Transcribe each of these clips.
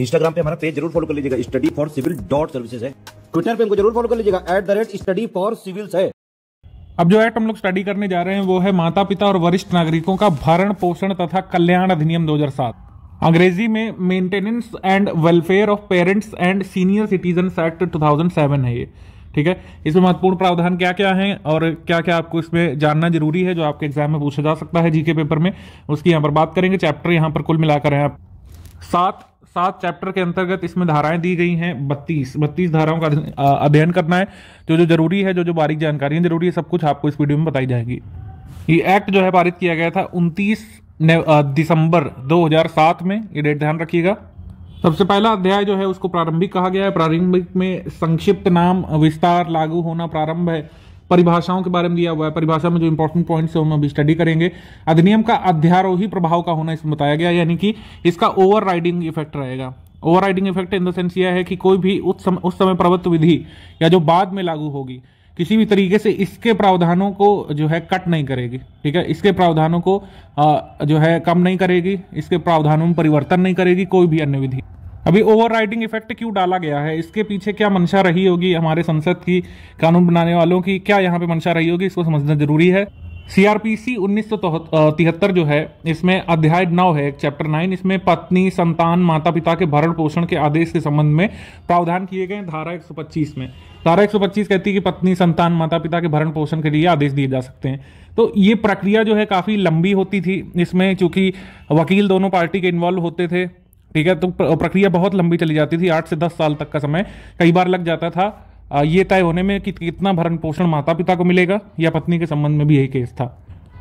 Instagram पे हमारा page जरूर फॉलो कर लीजिएगा study for civil dot services है ट्विटर पे हमको जरूर फॉलो कर लीजिएगा at the rate study for civils है अब जो एक्ट हम लोग स्टडी करने जा रहे हैं वो है माता पिता और वरिष्ठ नागरिकों का भरण पोषण तथा कल्याण अधिनियम 2007 अंग्रेजी में maintenance and welfare of parents and senior citizen act 2007 है ये ठीक है इसमें महत्वपूर्ण प्रावधान क्या क्या हैं और क्या क्या आपको इसमें जानना जरूरी है जो आपके एग्जाम में पूछा जा सकता है जीके पेपर में उसकी यहाँ पर बात करेंगे चैप्टर यहाँ पर कुल मिलाकर है आप सात सात चैप्टर के अंतर्गत इसमें धाराएं दी गई हैं बत्तीस बत्तीस धाराओं का अध्ययन करना है जो जो जरूरी है जो जो बारीक जानकारियां जरूरी है सब कुछ आपको इस वीडियो में बताई जाएगी ये एक्ट जो है पारित किया गया था उनतीस दिसंबर 2007 में ये डेट ध्यान रखिएगा सबसे पहला अध्याय जो है उसको प्रारंभिक कहा गया है प्रारंभिक में संक्षिप्त नाम विस्तार लागू होना प्रारंभ है परिभाषाओं के बारे में दिया हुआ है परिभाषा में जो इंपॉर्टेंट पॉइंट्स है हम भी स्टडी करेंगे अधिनियम का अध्यारोही प्रभाव का होना इसमें बताया गया यानी कि इसका ओवर इफेक्ट रहेगा over effect in the sense यह है कि कोई भी उस समय उस समय प्रवृत्त विधि या जो बाद में लागू होगी किसी भी तरीके से इसके प्रावधानों को जो है कट नहीं करेगी ठीक है इसके प्रावधानों को जो है कम नहीं करेगी इसके प्रावधानों में परिवर्तन नहीं करेगी कोई भी अन्य विधि अभी ओवरराइडिंग इफेक्ट क्यों डाला गया है इसके पीछे क्या मंशा रही होगी हमारे संसद की कानून बनाने वालों की क्या यहाँ पे मंशा रही होगी इसको समझना जरूरी है सीआरपीसी उन्नीस तिहत्तर जो है इसमें अध्याय नौ है चैप्टर नाइन इसमें पत्नी संतान माता पिता के भरण पोषण के आदेश के संबंध में प्रावधान किए गए धारा एक में धारा एक कहती है कि पत्नी संतान माता पिता के भरण पोषण के लिए आदेश दिए जा सकते हैं तो ये प्रक्रिया जो है काफ़ी लंबी होती थी इसमें चूंकि वकील दोनों पार्टी के इन्वॉल्व होते थे ठीक है तो प्रक्रिया बहुत लंबी चली जाती थी आठ से दस साल तक का समय कई बार लग जाता था ये तय होने में कि कितना भरण पोषण माता पिता को मिलेगा या पत्नी के संबंध में भी यही केस था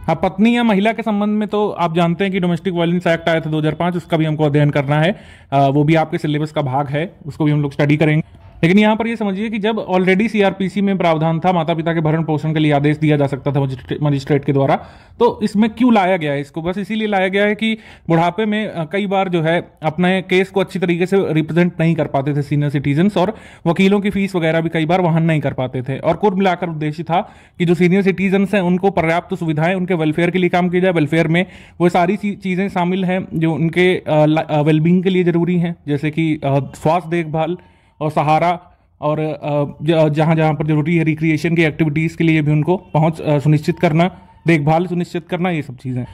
अब पत्नी या महिला के संबंध में तो आप जानते हैं कि डोमेस्टिक वायलेंस एक्ट आया था 2005 उसका भी हमको अध्ययन करना है वो भी आपके सिलेबस का भाग है उसको भी हम लोग स्टडी करेंगे लेकिन यहाँ पर यह समझिए कि जब ऑलरेडी सीआरपीसी में प्रावधान था माता पिता के भरण पोषण के लिए आदेश दिया जा सकता था मजिस्ट्रेट के द्वारा तो इसमें क्यों लाया गया है इसको बस इसीलिए लाया गया है कि बुढ़ापे में कई बार जो है अपने केस को अच्छी तरीके से रिप्रेजेंट नहीं कर पाते थे सीनियर सिटीजन्स और वकीलों की फीस वगैरह भी कई बार वहन नहीं कर पाते थे और कुल मिलाकर उद्देश्य था कि जो सीनियर सिटीजन्स हैं उनको पर्याप्त सुविधाएं उनके वेलफेयर के लिए काम किया जाए वेलफेयर में वो सारी चीज़ें शामिल हैं जो उनके वेलबींग के लिए ज़रूरी हैं जैसे कि स्वास्थ्य देखभाल और सहारा और जहाँ जहाँ पर जरूरी है रिक्रिएशन की एक्टिविटीज़ के लिए भी उनको पहुँच सुनिश्चित करना देखभाल सुनिश्चित करना ये सब चीज़ें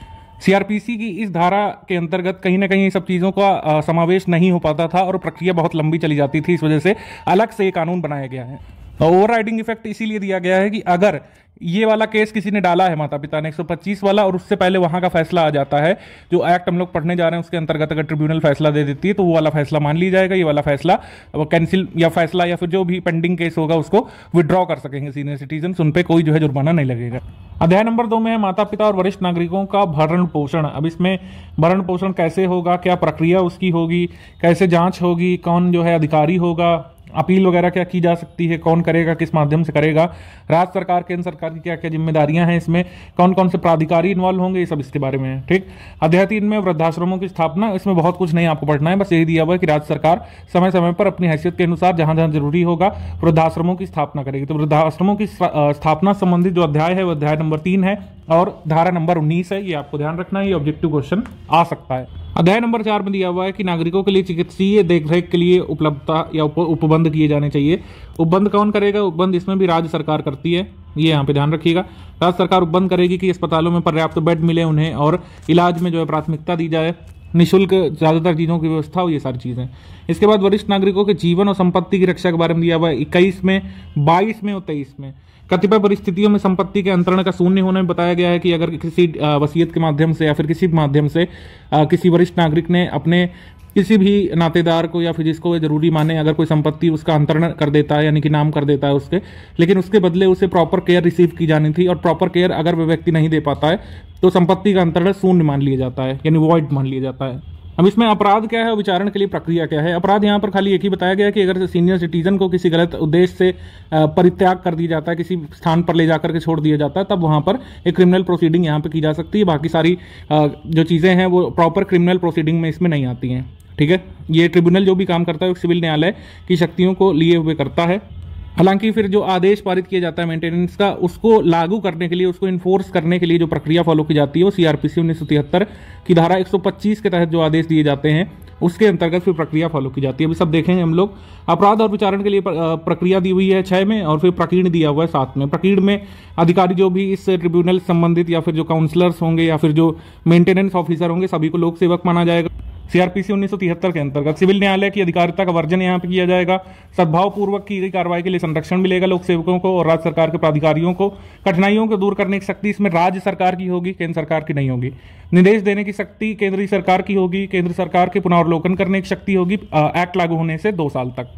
सीआरपीसी की इस धारा के अंतर्गत कहीं ना कहीं सब चीज़ों का समावेश नहीं हो पाता था और प्रक्रिया बहुत लंबी चली जाती थी इस वजह से अलग से ये कानून बनाया गया है ओवर राइडिंग इफेक्ट इसीलिए दिया गया है कि अगर ये वाला केस किसी ने डाला है माता पिता ने 125 वाला और उससे पहले वहां का फैसला आ जाता है जो एक्ट हम लोग पढ़ने जा रहे हैं उसके अंतर्गत अगर ट्रिब्यूनल फैसला दे देती है तो वो वाला फैसला मान लिया जाएगा ये वाला फैसला कैंसिल या फैसला या फिर जो भी पेंडिंग केस होगा उसको विदड्रॉ कर सकेंगे सीनियर सिटीजन उन पर कोई जो है जुर्माना नहीं लगेगा अध्याय नंबर दो में है माता पिता और वरिष्ठ नागरिकों का भरण पोषण अब इसमें भरण पोषण कैसे होगा क्या प्रक्रिया उसकी होगी कैसे जांच होगी कौन जो है अधिकारी होगा अपील वगैरह क्या की जा सकती है कौन करेगा किस माध्यम से करेगा राज्य सरकार केंद्र सरकार की क्या क्या जिम्मेदारियां हैं इसमें कौन कौन से प्राधिकारी इन्वॉल्व होंगे ये सब इसके बारे में ठीक अध्याय तीन में वृद्धाश्रमों की स्थापना इसमें बहुत कुछ नहीं आपको पढ़ना है बस यही दिया हुआ है कि राज्य सरकार समय समय पर अपनी हैसियत के अनुसार जहां जहां जरूरी होगा वृद्धाश्रमों की स्थापना करेगी तो वृद्धाश्रमों की स्थापना संबंधित जो अध्याय है वो अध्याय नंबर तीन है और धारा नंबर उन्नीस है ये आपको ध्यान रखना है ये ऑब्जेक्टिव क्वेश्चन आ सकता है अध्याय नंबर चार में दिया हुआ है कि नागरिकों के लिए चिकित्सीय देखरेख के लिए उपलब्धता या उपबंध किए जाने चाहिए उपबंध कौन करेगा उपबंध इसमें भी राज्य सरकार करती है ये यहाँ पे ध्यान रखिएगा राज्य सरकार उपबंध करेगी कि अस्पतालों में पर्याप्त बेड मिले उन्हें और इलाज में जो है प्राथमिकता दी जाए निःशुल्क ज़्यादातर चीज़ों की व्यवस्था हो ये सारी चीज़ें इसके बाद वरिष्ठ नागरिकों के जीवन और संपत्ति की रक्षा के बारे में दिया हुआ है इक्कीस में बाईस में और तेईस में कतिपय परिस्थितियों में संपत्ति के अंतरण का शून्य होने में बताया गया है कि अगर किसी वसीयत के माध्यम से या फिर किसी भी माध्यम से किसी वरिष्ठ नागरिक ने अपने किसी भी नातेदार को या फिर जिसको जरूरी माने अगर कोई संपत्ति उसका अंतरण कर देता है यानी कि नाम कर देता है उसके लेकिन उसके बदले उसे प्रॉपर केयर रिसीव की जानी थी और प्रॉपर केयर अगर वह व्यक्ति नहीं दे पाता है तो संपत्ति का अंतरण शून्य मान लिया जाता है यानी वॉइड मान लिया जाता है अब इसमें अपराध क्या है और विचारण के लिए प्रक्रिया क्या है अपराध यहाँ पर खाली एक ही बताया गया है कि अगर सीनियर सिटीजन को किसी गलत उद्देश्य से परित्याग कर दिया जाता है किसी स्थान पर ले जाकर के छोड़ दिया जाता है तब वहाँ पर एक क्रिमिनल प्रोसीडिंग यहाँ पर की जा सकती है बाकी सारी जो चीज़ें हैं वो प्रॉपर क्रिमिनल प्रोसीडिंग में इसमें नहीं आती हैं ठीक है ये ट्रिब्यूनल जो भी काम करता है सिविल न्यायालय की शक्तियों को लिए हुए करता है हालांकि फिर जो आदेश पारित किया जाता है मेंटेनेंस का उसको लागू करने के लिए उसको इन्फोर्स करने के लिए जो प्रक्रिया फॉलो की जाती है वो सीआरपीसी उन्नीस की धारा एक के तहत जो आदेश दिए जाते हैं उसके अंतर्गत फिर प्रक्रिया फॉलो की जाती है अभी सब देखेंगे हम लोग अपराध और विचारण के लिए प्रक्रिया दी हुई है छः में और फिर प्रकीर्ण दिया हुआ है सात में प्रकीर्ण में अधिकारी जो भी इस ट्रिब्यूनल संबंधित या फिर जो काउंसलर्स होंगे या फिर जो मेंटेनेंस ऑफिसर होंगे सभी को लोक सेवक माना जाएगा सीआरपीसी उन्नीस के अंतर्गत सिविल न्यायालय की अधिकारिता का वर्जन यहाँ पे किया जाएगा सद्भावपूर्वक की गई कार्रवाई के लिए संरक्षण मिलेगा लोक सेवकों को और राज्य सरकार के प्राधिकारियों को कठिनाइयों को दूर करने की शक्ति इसमें राज्य सरकार की होगी केंद्र सरकार की नहीं होगी निर्देश देने की शक्ति केंद्रीय सरकार की होगी केंद्र सरकार के पुनर्वलोकन करने की शक्ति होगी एक्ट लागू होने से दो साल तक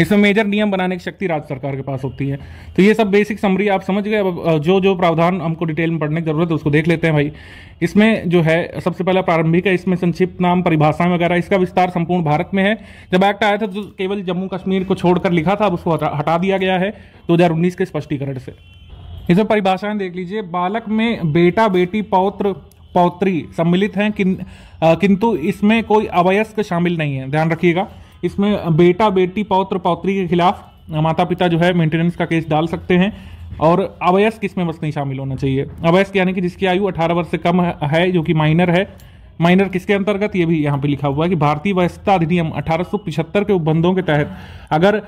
इसमें मेजर नियम बनाने की शक्ति राज्य सरकार के पास होती है तो ये सब बेसिक समरी आप समझ गए जो जो प्रावधान हमको डिटेल में पढ़ने की जरूरत है उसको देख लेते हैं भाई इसमें जो है सबसे पहला प्रारंभिक है इसमें संक्षिप्त नाम परिभाषाएं वगैरह इसका विस्तार संपूर्ण भारत में है जब एक्ट आया था तो केवल जम्मू कश्मीर को छोड़कर लिखा था अब उसको हटा दिया गया है दो के स्पष्टीकरण से इसमें परिभाषाएं देख लीजिए बालक में बेटा बेटी पौत्र पौत्री सम्मिलित हैं किन, किंतु इसमें कोई अवयस्क शामिल नहीं है ध्यान रखिएगा इसमें बेटा बेटी पौत्र पौत्री के खिलाफ माता पिता जो है मेंटेनेंस का केस डाल सकते हैं और अवयस्क इसमें बस नहीं शामिल होना चाहिए अवयस्क यानी कि जिसकी आयु 18 वर्ष से कम है जो कि माइनर है माइनर किसके अंतर्गत ये भी यहाँ पे लिखा हुआ है कि भारतीय वयस्ता अधिनियम अठारह के उपबंधों के तहत अगर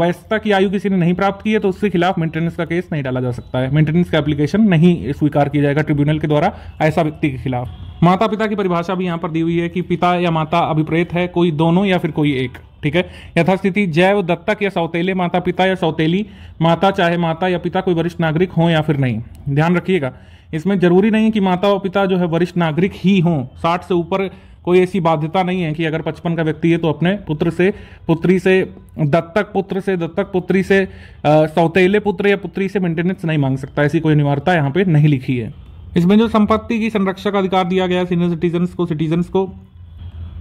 वयस्ता की आयु किसी ने नहीं प्राप्त की है तो उसके खिलाफ मेंटेनेंस का केस नहीं डाला जा सकता है मेंटेनेंस का एप्लीकेशन नहीं स्वीकार किया जाएगा ट्रिब्यूनल के द्वारा ऐसा व्यक्ति के खिलाफ माता पिता की परिभाषा भी यहाँ पर दी हुई है कि पिता या माता अभिप्रेत है कोई दोनों या फिर कोई एक ठीक है यथास्थिति जैव दत्तक या सौतेले माता पिता या सौतेली माता चाहे माता या पिता कोई वरिष्ठ नागरिक हो या फिर नहीं ध्यान रखिएगा इसमें जरूरी नहीं कि माता और पिता जो है वरिष्ठ नागरिक ही हों साठ से ऊपर कोई ऐसी बाध्यता नहीं है कि अगर पचपन का व्यक्ति है तो अपने पुत्र से पुत्री से दत्तक पुत्र से दत्तक पुत्री से सौतेले पुत्र या पुत्री से मेंटेनेंस नहीं मांग सकता ऐसी कोई अनिवार्यता यहाँ पे नहीं लिखी है इसमें जो संपत्ति की संरक्षा का अधिकार दिया गया सीनियर सिटीजन को सिटीजन को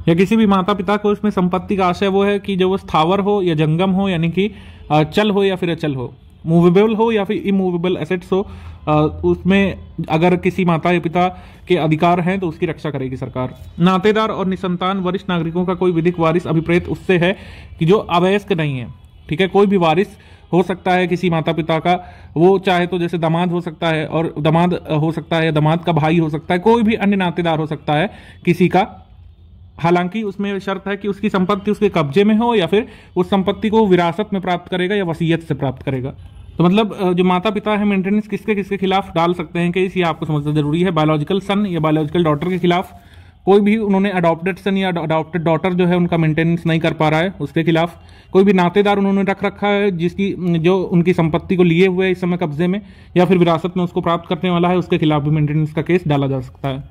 या किसी भी माता पिता को इसमें संपत्ति का आशय वो है कि जो वो स्थावर हो या जंगम हो यानी कि चल हो या फिर अचल हो मूवेबल हो या फिर इमूवेबल एसेट्स हो उसमें अगर किसी माता या पिता के अधिकार हैं तो उसकी रक्षा करेगी सरकार नातेदार और निसंतान वरिष्ठ नागरिकों का कोई विधिक वारिस अभिप्रेत उससे है कि जो अवयस्क नहीं है ठीक है कोई भी वारिस हो सकता है किसी माता पिता का वो चाहे तो जैसे दामाद हो सकता है और दामाद हो सकता है दामाद का भाई हो सकता है कोई भी अन्य नातेदार हो सकता है किसी का हालांकि उसमें शर्त है कि उसकी संपत्ति उसके कब्जे में हो या फिर उस संपत्ति को विरासत में प्राप्त करेगा या वसीयत से प्राप्त करेगा तो मतलब जो माता पिता है मेंटेनेंस किसके किसके खिलाफ डाल सकते हैं कि इसी आपको समझना जरूरी है बायोलॉजिकल सन या बायोलॉजिकल डॉटर के खिलाफ कोई भी उन्होंने अडॉप्टेड सन या अडॉप्टेड डॉटर जो है उनका मेंटेनेंस नहीं कर पा रहा है उसके खिलाफ कोई भी नातेदार उन्होंने रख रखा है जिसकी जो उनकी संपत्ति को लिए हुए इस समय कब्जे में या फिर विरासत में उसको प्राप्त करने वाला है उसके खिलाफ भी मेंटेनेंस का केस डाला जा सकता है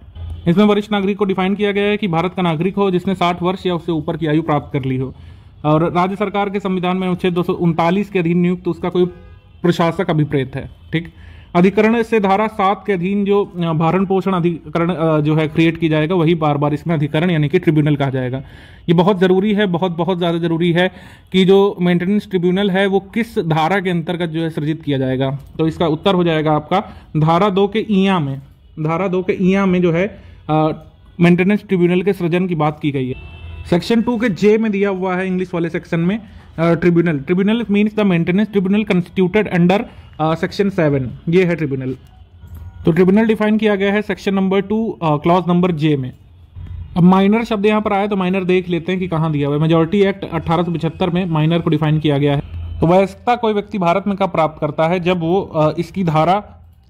इसमें वरिष्ठ नागरिक को डिफाइन किया गया है कि भारत का नागरिक हो जिसने साठ वर्ष या उससे ऊपर की आयु प्राप्त कर ली हो और राज्य सरकार के संविधान में अनुच्छेद दो के अधीन नियुक्त उसका कोई प्रशासक अभिप्रेत है ठीक अधिकरण से धारा सात के अधीन जो भारण पोषण अधिकरण जो है क्रिएट की जाएगा वही बार बार इसमें अधिकरण यानी कि ट्रिब्यूनल कहा जाएगा ये बहुत ज़रूरी है बहुत बहुत ज़्यादा ज़रूरी है कि जो मेंटेनेंस ट्रिब्यूनल है वो किस धारा के अंतर्गत जो है सृजित किया जाएगा तो इसका उत्तर हो जाएगा आपका धारा दो के ईया में धारा दो के ईया में जो है मेंटेनेंस ट्रिब्यूनल के सृजन की बात की गई है सेक्शन टू के जे में दिया हुआ है इंग्लिश वाले सेक्शन में tribunal tribunal means the maintenance tribunal constituted under section seven ये है ट्रिब्यूनल तो ट्रिब्यूनल डिफाइन किया गया है section number two clause number J में अब माइनर शब्द यहाँ पर आया तो माइनर देख लेते हैं कि कहाँ दिया हुआ है मेजोरिटी एक्ट अट्ठारह में माइनर को डिफाइन किया गया है तो वयस्कता कोई व्यक्ति भारत में कब प्राप्त करता है जब वो इसकी धारा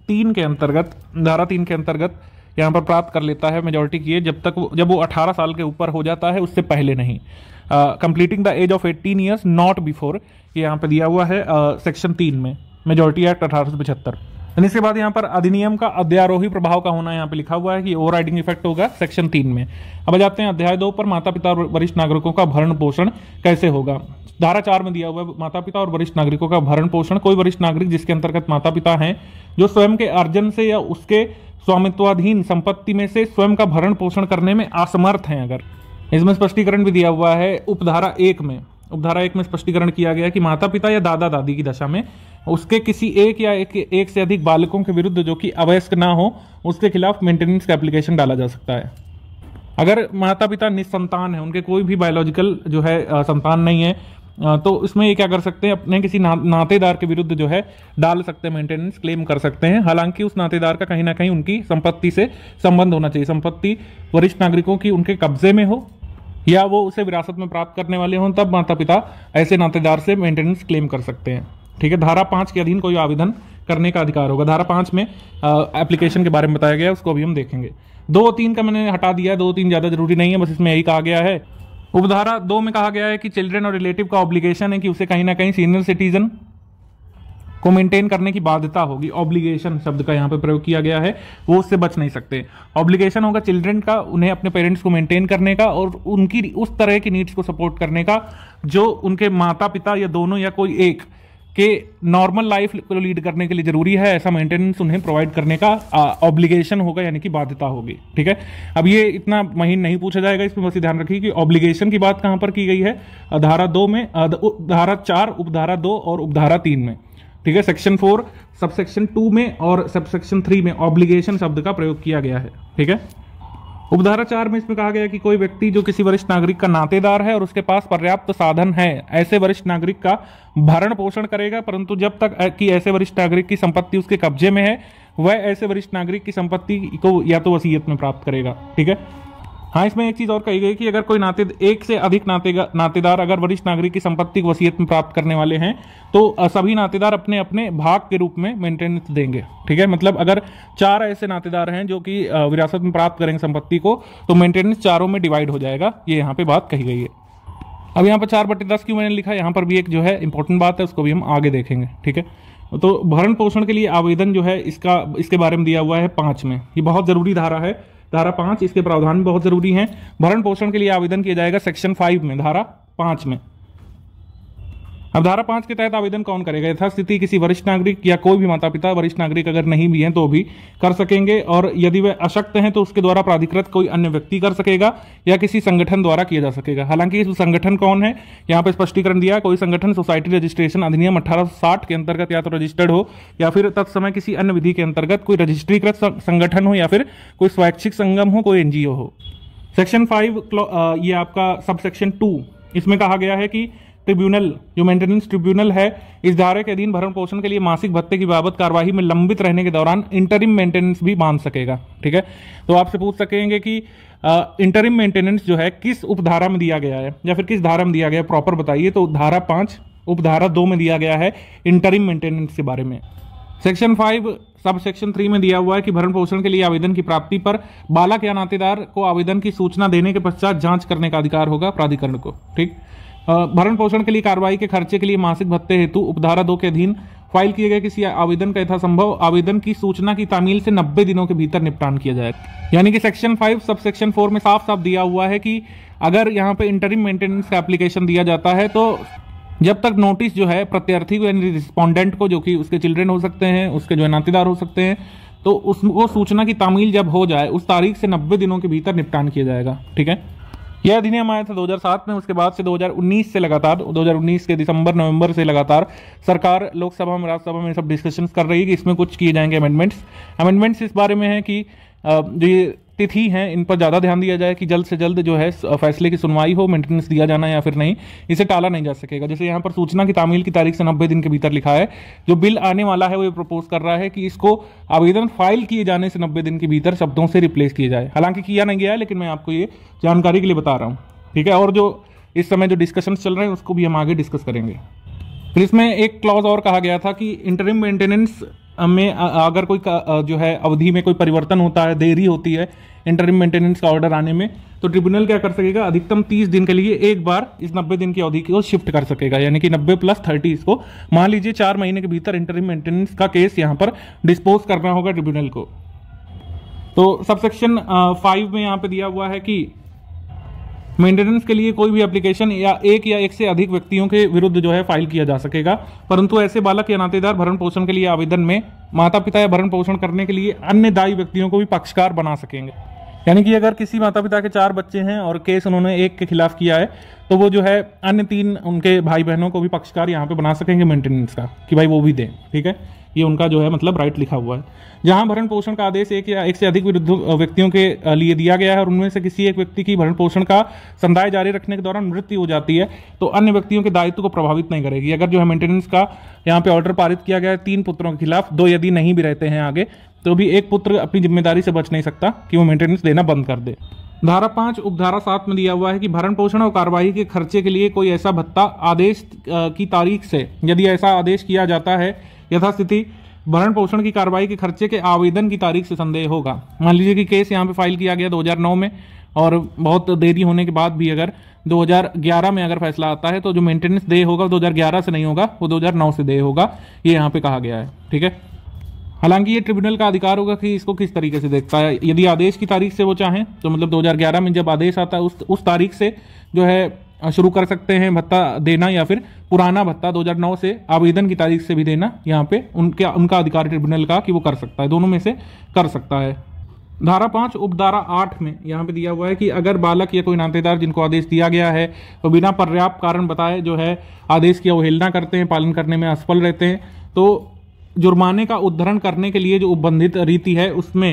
तीन के अंतर्गत धारा तीन के अंतर्गत यहाँ पर प्राप्त कर लेता है मेजोरिटी की जब तक जब वो 18 साल के ऊपर हो जाता है उससे पहले नहीं completing the age of 18 years not before ये यहाँ पर दिया हुआ है सेक्शन uh, तीन में मेजोरिटी एक्ट अठारह यानी इसके बाद यहाँ पर अधिनियम का अध्यारोही प्रभाव का होना यहाँ पे लिखा हुआ है कि ओवर राइडिंग इफेक्ट होगा सेक्शन तीन में अब जाते हैं अध्याय दो पर माता पिता और वरिष्ठ नागरिकों का भरण पोषण कैसे होगा धारा चार में दिया हुआ है माता पिता और वरिष्ठ नागरिकों का भरण पोषण कोई वरिष्ठ नागरिक जिसके अंतर्गत माता पिता है जो स्वयं के अर्जन से या उसके स्वामित्वाधीन संपत्ति में से स्वयं का भरण पोषण करने में असमर्थ है अगर इसमें स्पष्टीकरण भी दिया हुआ है उपधारा एक में उपधारा एक में स्पष्टीकरण किया गया कि माता पिता या दादा दादी की दशा में उसके किसी एक या एक, एक से अधिक बालकों के विरुद्ध जो कि अवयस्क ना हो उसके खिलाफ मेंटेनेंस का एप्लीकेशन डाला जा सकता है अगर माता पिता निसंतान है उनके कोई भी बायोलॉजिकल जो है आ, संतान नहीं है आ, तो इसमें ये क्या कर सकते हैं अपने किसी ना, नातेदार के विरुद्ध जो है डाल सकते हैं मेंटेनेंस क्लेम कर सकते हैं हालांकि उस नातेदार का कहीं ना कहीं उनकी संपत्ति से संबंध होना चाहिए संपत्ति वरिष्ठ नागरिकों की उनके कब्जे में हो या वो उसे विरासत में प्राप्त करने वाले हों तब माता पिता ऐसे नातेदार से मेंटेनेंस क्लेम कर सकते हैं ठीक है धारा पाँच के अधीन कोई आवेदन करने का अधिकार होगा धारा पाँच में एप्लीकेशन के बारे में बताया गया उसको भी हम देखेंगे दो तीन का मैंने हटा दिया दो तीन ज़्यादा जरूरी नहीं है बस इसमें यही कहा गया है उपधारा दो में कहा गया है कि चिल्ड्रन और रिलेटिव का ऑब्लिगेशन है कि उसे कहीं ना कहीं सीनियर सिटीजन को मेंटेन करने की बाध्यता होगी ऑब्लिगेशन शब्द का यहाँ पे प्रयोग किया गया है वो उससे बच नहीं सकते ऑब्लिगेशन होगा चिल्ड्रन का उन्हें अपने पेरेंट्स को मेंटेन करने का और उनकी उस तरह की नीड्स को सपोर्ट करने का जो उनके माता पिता या दोनों या कोई एक के नॉर्मल लाइफ को लीड करने के लिए जरूरी है ऐसा मेंटेनेंस उन्हें प्रोवाइड करने का ऑब्लिगेशन होगा यानी कि बाध्यता होगी ठीक है अब ये इतना महीन नहीं पूछा जाएगा इसमें बस ध्यान रखिए कि ऑब्लिगेशन की बात कहाँ पर की गई है धारा दो में धारा चार उपधारा दो और उपधारा तीन में ठीक है सेक्शन फोर सबसेक्शन टू में और सबसेक्शन थ्री में ऑब्लिगेशन शब्द का प्रयोग किया गया है ठीक है उपधारा चार में इसमें कहा गया कि कोई व्यक्ति जो किसी वरिष्ठ नागरिक का नातेदार है और उसके पास पर्याप्त साधन है ऐसे वरिष्ठ नागरिक का भरण पोषण करेगा परंतु जब तक कि ऐसे वरिष्ठ नागरिक की संपत्ति उसके कब्जे में है वह ऐसे वरिष्ठ नागरिक की संपत्ति को या तो वसीयत में प्राप्त करेगा ठीक है हाँ इसमें एक चीज़ और कही गई कि अगर कोई नाते एक से अधिक नाते नातेदार अगर वरिष्ठ नागरिक की संपत्ति वसीयत में प्राप्त करने वाले हैं तो सभी नातेदार अपने अपने भाग के रूप में मेंटेनेंस देंगे ठीक है मतलब अगर चार ऐसे नातेदार हैं जो कि विरासत में प्राप्त करेंगे संपत्ति को तो मेंटेनेंस चारों में डिवाइड हो जाएगा ये यहाँ पे बात कही गई है अब यहाँ पर चार बटे दस क्यों मैंने लिखा यहाँ पर भी एक जो है इंपॉर्टेंट बात है उसको भी हम आगे देखेंगे ठीक है तो भरण पोषण के लिए आवेदन जो है इसका इसके बारे में दिया हुआ है पांच में ये बहुत ज़रूरी धारा है धारा पांच इसके प्रावधान भी बहुत जरूरी है भरण पोषण के लिए आवेदन किया जाएगा सेक्शन फाइव में धारा पांच में अब धारा पांच के तहत आवेदन कौन करेगा यथास्थिति किसी वरिष्ठ नागरिक या कोई भी माता पिता वरिष्ठ नागरिक अगर नहीं भी हैं तो भी कर सकेंगे और यदि वे अशक्त हैं तो उसके द्वारा प्राधिकृत कोई अन्य व्यक्ति कर सकेगा या किसी संगठन द्वारा किया जा सकेगा हालांकि इस संगठन कौन है यहाँ पर स्पष्टीकरण दिया कोई संगठन सोसाइटी रजिस्ट्रेशन अधिनियम अठारह के अंतर्गत या तो रजिस्टर्ड हो या फिर तत्समय किसी अन्य विधि के अंतर्गत कोई रजिस्ट्रीकृत संगठन हो या फिर कोई स्वैच्छिक संगम हो कोई एनजीओ हो सेक्शन फाइव ये आपका सब सेक्शन टू इसमें कहा गया है कि ट्रिब्यूनल जो मेंटेनेंस ट्रिब्यूनल है इस धारा के अधीन भरण पोषण के लिए मासिक भत्ते की बाबत कार्यवाही में लंबित रहने के दौरान इंटरिम मेंटेनेंस भी मान सकेगा ठीक है तो आपसे पूछ सकेंगे कि इंटरिम मेंटेनेंस जो है किस उपधारा में दिया गया है या फिर किस धारा में दिया गया प्रॉपर बताइए तो धारा पांच उपधारा दो में दिया गया है इंटरिम मेंटेनेंस के बारे में section five subsection three में दिया हुआ है कि भरण पोषण के लिए आवेदन की प्राप्ति पर बालक या नातेदार को आवेदन की सूचना देने के पश्चात जांच करने का अधिकार होगा प्राधिकरण को ठीक भरण पोषण के लिए कार्रवाई के खर्चे के लिए मासिक भत्ते हेतु उपधारा दो के अधीन फाइल किए गए किसी आवेदन का यथासंभव आवेदन की सूचना की तामील से 90 दिनों के भीतर निपटान किया जाए यानी कि सेक्शन 5 सब सेक्शन 4 में साफ साफ दिया हुआ है कि अगर यहाँ पे इंटरिम मेंटेनेंस का एप्लीकेशन दिया जाता है तो जब तक नोटिस जो है प्रत्यर्थी को यानी रिस्पॉन्डेंट को जो कि उसके चिल्ड्रेन हो सकते हैं उसके जो है नातेदार हो सकते हैं तो उसको सूचना की तामील जब हो जाए उस तारीख से नब्बे दिनों के भीतर निपटान किया जाएगा ठीक है यह अधिनियम आया था 2007 में उसके बाद से 2019 से लगातार 2019 के दिसंबर नवंबर से लगातार सरकार लोकसभा में राज्यसभा में सब डिस्कशन कर रही है कि इसमें कुछ किए जाएंगे अमेंडमेंट्स अमेंडमेंट्स इस बारे में है कि जो तिथि हैं इन पर ज़्यादा ध्यान दिया जाए कि जल्द से जल्द जो है फैसले की सुनवाई हो मेंटेनेंस दिया जाना या फिर नहीं इसे टाला नहीं जा सकेगा जैसे यहाँ पर सूचना की तामील की तारीख से नब्बे दिन के भीतर लिखा है जो बिल आने वाला है वो ये प्रपोज कर रहा है कि इसको आवेदन फाइल किए जाने से नब्बे दिन के भीतर शब्दों से रिप्लेस किया जाए हालांकि किया नहीं गया है लेकिन मैं आपको ये जानकारी के लिए बता रहा हूँ ठीक है और जो इस समय जो डिस्कशन चल रहे हैं उसको भी हम आगे डिस्कस करेंगे फिर इसमें एक क्लॉज और कहा गया था कि इंटरिम मेंटेनेंस में अगर कोई जो है अवधि में कोई परिवर्तन होता है देरी होती है इंटरिम मेंटेनेंस का ऑर्डर आने में तो ट्रिब्यूनल क्या कर सकेगा अधिकतम 30 दिन के लिए एक बार इस 90 दिन की अवधि को शिफ्ट कर सकेगा यानी कि 90 प्लस 30 इसको मान लीजिए चार महीने के भीतर इंटरिम मेंटेनेंस का केस यहाँ पर डिस्पोज करना होगा ट्रिब्यूनल को तो सबसेक्शन फाइव में यहाँ पे दिया हुआ है कि मेंटेनेंस के लिए कोई भी एप्लीकेशन या एक या एक से अधिक व्यक्तियों के विरुद्ध जो है फाइल किया जा सकेगा परंतु ऐसे बालक या नातेदार भरण पोषण के लिए आवेदन में माता पिता या भरण पोषण करने के लिए अन्य दायी व्यक्तियों को भी पक्षकार बना सकेंगे यानी कि अगर किसी माता पिता के चार बच्चे हैं और केस उन्होंने एक के खिलाफ किया है तो वो जो है अन्य तीन उनके भाई बहनों को भी पक्षकार यहाँ पे बना सकेंगे मेंटेनेंस का कि भाई वो भी दें ठीक है ये उनका जो है मतलब राइट लिखा हुआ है जहां भरण पोषण का आदेश एक या एक से अधिक विरुद्ध व्यक्तियों के लिए दिया गया है और उनमें से किसी एक व्यक्ति की भरण पोषण का संदाय जारी रखने के दौरान मृत्यु हो जाती है तो अन्य व्यक्तियों के दायित्व को प्रभावित नहीं करेगी अगर जो है मेंटेनेंस का यहाँ पे ऑर्डर पारित किया गया है तीन पुत्रों के खिलाफ दो यदि नहीं भी रहते हैं आगे तो भी एक पुत्र अपनी जिम्मेदारी से बच नहीं सकता कि वो मेंटेनेंस देना बंद कर दे धारा पांच उपधारा सात में दिया हुआ है कि भरण पोषण और कार्यवाही के खर्चे के लिए कोई ऐसा भत्ता आदेश की तारीख से यदि ऐसा आदेश किया जाता है यथास्थिति भरण पोषण की कार्रवाई के खर्चे के आवेदन की तारीख से संदेह होगा मान लीजिए कि केस यहाँ पे फाइल किया गया 2009 में और बहुत देरी होने के बाद भी अगर 2011 में अगर फैसला आता है तो जो मेंटेनेंस दे होगा वो 2011 से नहीं होगा वो 2009 से दे होगा ये यहाँ पे कहा गया है ठीक है हालांकि ये ट्रिब्यूनल का अधिकार होगा कि इसको किस तरीके से देखता है यदि आदेश की तारीख से वो चाहें तो मतलब दो में जब आदेश आता है उस उस तारीख से जो है शुरू कर सकते हैं भत्ता देना या फिर पुराना भत्ता 2009 से आवेदन की तारीख से भी देना यहाँ पे उनके उनका अधिकार ट्रिब्यूनल का कि वो कर सकता है दोनों में से कर सकता है धारा पाँच उपधारा आठ में यहाँ पे दिया हुआ है कि अगर बालक या कोई नातेदार जिनको आदेश दिया गया है तो बिना पर्याप्त कारण बताए जो है आदेश की अवहेलना करते हैं पालन करने में असफल रहते हैं तो जुर्माने का उद्धरण करने के लिए जो उपबंधित रीति है उसमें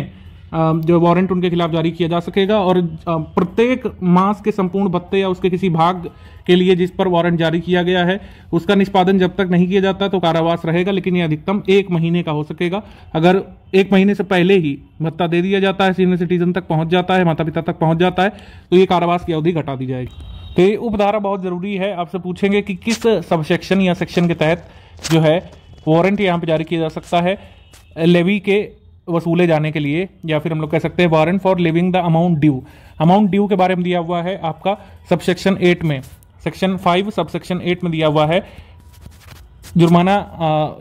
जो वारंट उनके खिलाफ जारी किया जा सकेगा और प्रत्येक मास के संपूर्ण भत्ते या उसके किसी भाग के लिए जिस पर वारंट जारी किया गया है उसका निष्पादन जब तक नहीं किया जाता तो कारावास रहेगा लेकिन ये अधिकतम एक महीने का हो सकेगा अगर एक महीने से पहले ही भत्ता दे दिया जाता है सीनियर सिटीजन तक पहुंच जाता है माता पिता तक पहुंच जाता है तो ये कारावास की अवधि घटा दी जाएगी तो ये उपधारा बहुत ज़रूरी है आपसे पूछेंगे कि किस सब सेक्शन या सेक्शन के तहत जो है वारंट यहाँ पर जारी किया जा सकता है लेवी के वसूले जाने के लिए या फिर हम लोग कह सकते हैं warrant for living the amount due amount due के बारे में दिया हुआ है आपका सबसेक्शन एट में section five subsection eight eight दिया हुआ है जुर्माना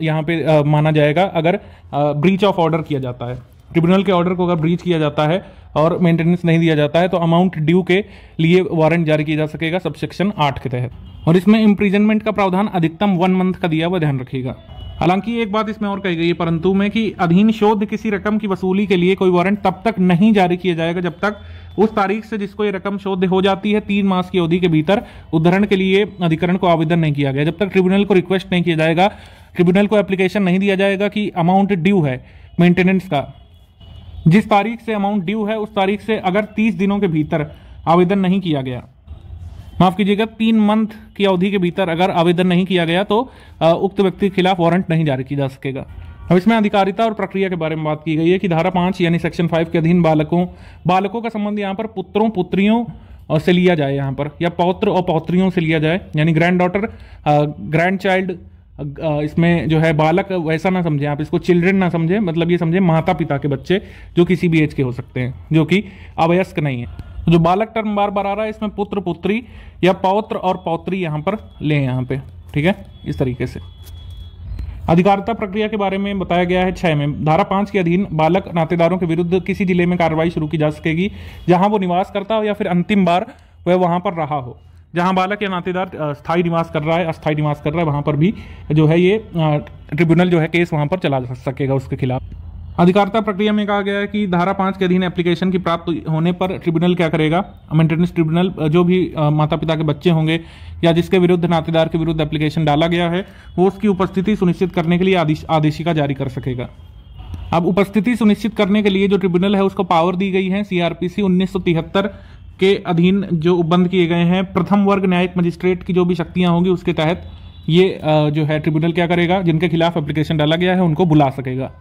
यहाँ पे आ, माना जाएगा अगर ब्रीच ऑफ ऑर्डर किया जाता है ट्रिब्यूनल के ऑर्डर को अगर ब्रीच किया जाता है और मेंटेनेंस नहीं दिया जाता है तो अमाउंट ड्यू के लिए वारंट जारी किया जा सकेगा सबसेक्शन आठ के तहत और इसमें इम्प्रीजनमेंट का प्रावधान अधिकतम वन मंथ का दिया हुआ ध्यान रखिएगा हालांकि एक बात इसमें और कही गई है परंतु में कि अधीन शोध किसी रकम की वसूली के लिए कोई वारंट तब तक नहीं जारी किया जाएगा जब तक उस तारीख से जिसको ये रकम शोध हो जाती है तीन मास की अवधि के भीतर उदाहरण के लिए अधिकरण को आवेदन नहीं किया गया जब तक ट्रिब्यूनल को रिक्वेस्ट नहीं किया जाएगा ट्रिब्यूनल को एप्लीकेशन नहीं दिया जाएगा कि अमाउंट ड्यू है मेंटेनेंस का जिस तारीख से अमाउंट ड्यू है उस तारीख से अगर तीस दिनों के भीतर आवेदन नहीं किया गया माफ कीजिएगा तीन मंथ की अवधि के भीतर अगर आवेदन नहीं किया गया तो उक्त व्यक्ति के खिलाफ वारंट नहीं जारी किया जा सकेगा अब इसमें अधिकारिता और प्रक्रिया के बारे में बात की गई है कि धारा पांच यानी सेक्शन फाइव के अधीन बालकों बालकों का संबंध यहाँ पर पुत्रों पुत्रियों और से लिया जाए यहाँ पर या पौत्र और पौत्रियों से लिया जाए यानी ग्रैंड डॉटर ग्रैंड चाइल्ड इसमें जो है बालक वैसा ना समझें आप इसको चिल्ड्रन ना समझें मतलब ये समझें माता पिता के बच्चे जो किसी भी एज के हो सकते हैं जो कि अवयस्क नहीं है तो जो बालक टर्म बार बार आ रहा है इसमें पुत्र पुत्री या पौत्र और पौत्री यहाँ पर ले यहाँ पे ठीक है इस तरीके से अधिकारिता प्रक्रिया के बारे में बताया गया है छह में धारा पांच के अधीन बालक नातेदारों के विरुद्ध किसी जिले में कार्रवाई शुरू की जा सकेगी जहां वो निवास करता हो या फिर अंतिम बार वह वहां पर रहा हो जहां बालक या नातेदार स्थायी निवास कर रहा है अस्थायी निवास कर रहा है वहां पर भी जो है ये ट्रिब्यूनल जो है केस वहां पर चला सकेगा उसके खिलाफ अधिकारता प्रक्रिया में कहा गया है कि धारा पांच के अधीन एप्लीकेशन की प्राप्त होने पर ट्रिब्यूनल क्या करेगा मेंटेनेंस ट्रिब्यूनल जो भी माता पिता के बच्चे होंगे या जिसके विरुद्ध नातेदार के विरुद्ध एप्लीकेशन डाला गया है वो उसकी उपस्थिति सुनिश्चित करने के लिए आदेश आदेशिका जारी कर सकेगा अब उपस्थिति सुनिश्चित करने के लिए जो ट्रिब्यूनल है उसको पावर दी गई है सीआरपीसी 1973 के अधीन जो उपबंध किए गए हैं प्रथम वर्ग न्यायिक मजिस्ट्रेट की जो भी शक्तियां होंगी उसके तहत ये जो है ट्रिब्यूनल क्या करेगा जिनके खिलाफ एप्लीकेशन डाला गया है उनको बुला सकेगा